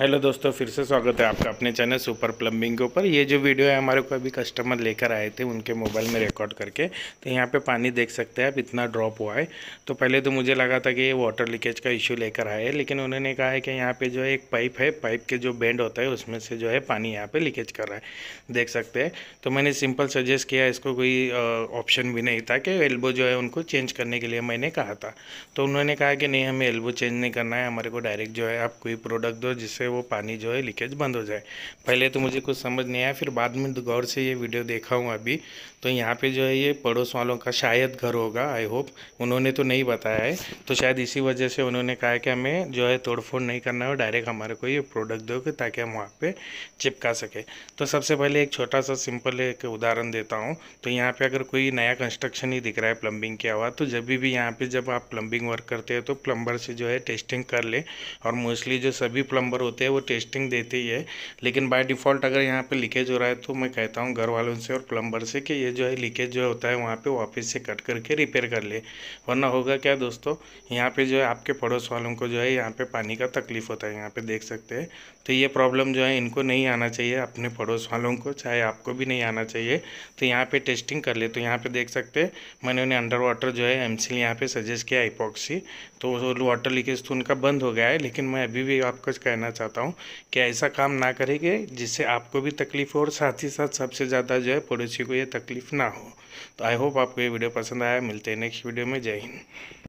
hello दोस्तों फिर से स्वागत है आपका अपने चैनल सुपर प्लम्बिंग के ऊपर ये जो वीडियो है हमारे को अभी कस्टमर लेकर आए थे उनके मोबाइल में रिकॉर्ड करके तो यहाँ पे पानी देख सकते हैं आप इतना ड्रॉप हुआ है तो पहले तो मुझे लगा था कि ये वाटर लीकेज का इशू लेकर आए हैं लेकिन उन्होंने कहा है कि यहाँ पर जो है एक पाइप है पाइप के जो बैंड होता है उसमें से जो है पानी यहाँ पर लीकेज कर रहा है देख सकते हैं तो मैंने सिंपल सजेस्ट किया इसको कोई ऑप्शन भी नहीं था कि एल्बो जो है उनको चेंज करने के लिए मैंने कहा था तो उन्होंने कहा कि नहीं हमें एल्बो चेंज नहीं करना है हमारे को डायरेक्ट जो है आप कोई प्रोडक्ट दो जिससे है वो पानी जो है लीकेज बंद हो जाए पहले तो मुझे कुछ समझ नहीं आया फिर बाद में गौर से ये वीडियो देखा हूँ अभी तो यहाँ पे जो है ये पड़ोस वालों का शायद घर होगा आई होप उन्होंने तो नहीं बताया है तो शायद इसी वजह से उन्होंने कहा कि हमें जो है तोड़फोड़ नहीं करना है डायरेक्ट हमारे को ये प्रोडक्ट दो ताकि हम वहाँ पर चिपका सके तो सबसे पहले एक छोटा सा सिंपल एक उदाहरण देता हूँ तो यहाँ पे अगर कोई नया कंस्ट्रक्शन ही दिख रहा है प्लम्बिंग किया हुआ तो जब भी यहाँ पर जब आप प्लम्बिंग वर्क करते हो तो प्लम्बर से जो है टेस्टिंग कर ले और मोस्टली जो सभी प्लम्बर होते होते हैं वो टेस्टिंग देते ही है लेकिन बाय डिफ़ॉल्ट अगर यहाँ पे लीकेज हो रहा है तो मैं कहता हूँ घर वालों से और प्लम्बर से कि ये जो है लीकेज जो होता है वहाँ पे वापस से कट करके रिपेयर कर ले वरना होगा क्या दोस्तों यहाँ पे जो है आपके पड़ोस वालों को जो है यहाँ पर पानी का तकलीफ़ होता है यहाँ पर देख सकते हैं तो ये प्रॉब्लम जो है इनको नहीं आना चाहिए अपने पड़ोस वालों को चाहे आपको भी नहीं आना चाहिए तो यहाँ पर टेस्टिंग कर ले तो यहाँ पर देख सकते हैं मैंने उन्हें अंडर वाटर जो है एम यहाँ पर सजेस्ट किया आईपॉक्सी तो वाटर लीकेज तो उनका बंद हो गया है लेकिन मैं अभी भी आपको कहना चाहता चाहता हूँ कि ऐसा काम ना करेंगे जिससे आपको भी तकलीफ हो और साथ ही साथ सबसे ज़्यादा जो है पड़ोसी को ये तकलीफ ना हो तो आई होप आपको ये वीडियो पसंद आया मिलते हैं नेक्स्ट वीडियो में जय हिंद